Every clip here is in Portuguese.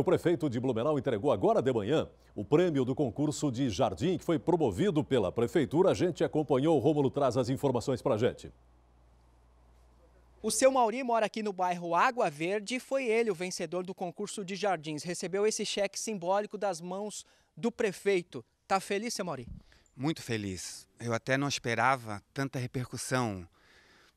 O prefeito de Blumenau entregou agora de manhã o prêmio do concurso de jardim que foi promovido pela prefeitura. A gente acompanhou, o Rômulo traz as informações para a gente. O seu Mauri mora aqui no bairro Água Verde. Foi ele o vencedor do concurso de jardins. Recebeu esse cheque simbólico das mãos do prefeito. Tá feliz, seu Mauri? Muito feliz. Eu até não esperava tanta repercussão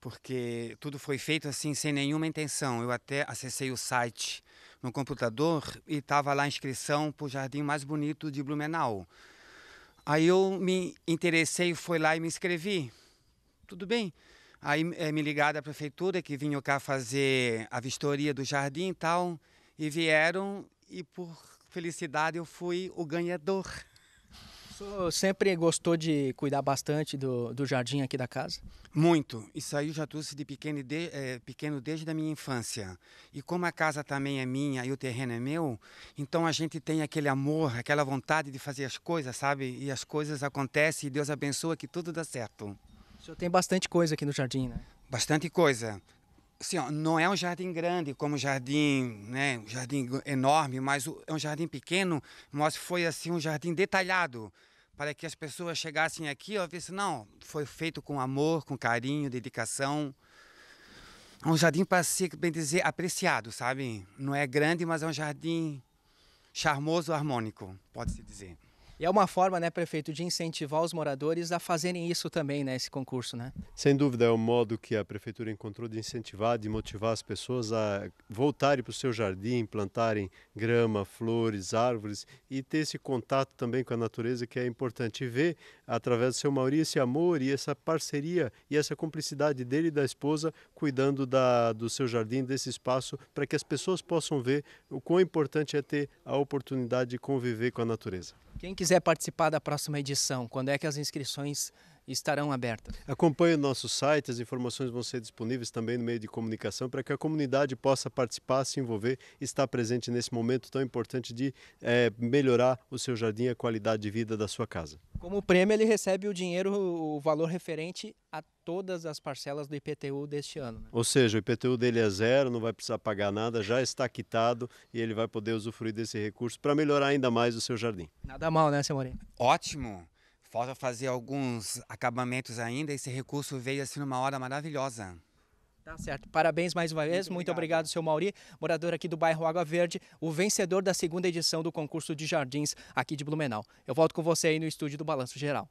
porque tudo foi feito assim sem nenhuma intenção. Eu até acessei o site no computador e estava lá a inscrição para o jardim mais bonito de Blumenau. Aí eu me interessei, fui lá e me inscrevi. Tudo bem. Aí é, me ligaram da prefeitura que vinha cá fazer a vistoria do jardim e tal, e vieram e por felicidade eu fui o ganhador senhor sempre gostou de cuidar bastante do, do jardim aqui da casa? Muito. Isso aí eu já trouxe de pequeno, de, é, pequeno desde a minha infância. E como a casa também é minha e o terreno é meu, então a gente tem aquele amor, aquela vontade de fazer as coisas, sabe? E as coisas acontecem e Deus abençoa que tudo dá certo. O senhor tem bastante coisa aqui no jardim, né? Bastante coisa. Assim, ó, não é um jardim grande, como um jardim, né, um jardim enorme, mas é um jardim pequeno, mas foi assim um jardim detalhado para que as pessoas chegassem aqui, e vissem, não, foi feito com amor, com carinho, dedicação. É um jardim para ser, bem dizer, apreciado, sabe? Não é grande, mas é um jardim charmoso, harmônico, pode-se dizer. E é uma forma, né, prefeito, de incentivar os moradores a fazerem isso também, né, esse concurso, né? Sem dúvida, é um modo que a prefeitura encontrou de incentivar, de motivar as pessoas a voltarem para o seu jardim, plantarem grama, flores, árvores e ter esse contato também com a natureza que é importante ver através do seu Mauri esse amor e essa parceria e essa cumplicidade dele e da esposa cuidando da, do seu jardim, desse espaço, para que as pessoas possam ver o quão importante é ter a oportunidade de conviver com a natureza. Quem quiser participar da próxima edição, quando é que as inscrições estarão abertas? Acompanhe o nosso site, as informações vão ser disponíveis também no meio de comunicação para que a comunidade possa participar, se envolver, estar presente nesse momento tão importante de é, melhorar o seu jardim e a qualidade de vida da sua casa. Como prêmio, ele recebe o dinheiro, o valor referente a todas as parcelas do IPTU deste ano. Né? Ou seja, o IPTU dele é zero, não vai precisar pagar nada, já está quitado e ele vai poder usufruir desse recurso para melhorar ainda mais o seu jardim. Nada mal, né, seu Ótimo! Falta fazer alguns acabamentos ainda, esse recurso veio assim numa hora maravilhosa. Tá certo. Parabéns mais uma vez. Muito, Muito obrigado. obrigado, seu Mauri, morador aqui do bairro Água Verde, o vencedor da segunda edição do concurso de jardins aqui de Blumenau. Eu volto com você aí no estúdio do Balanço Geral.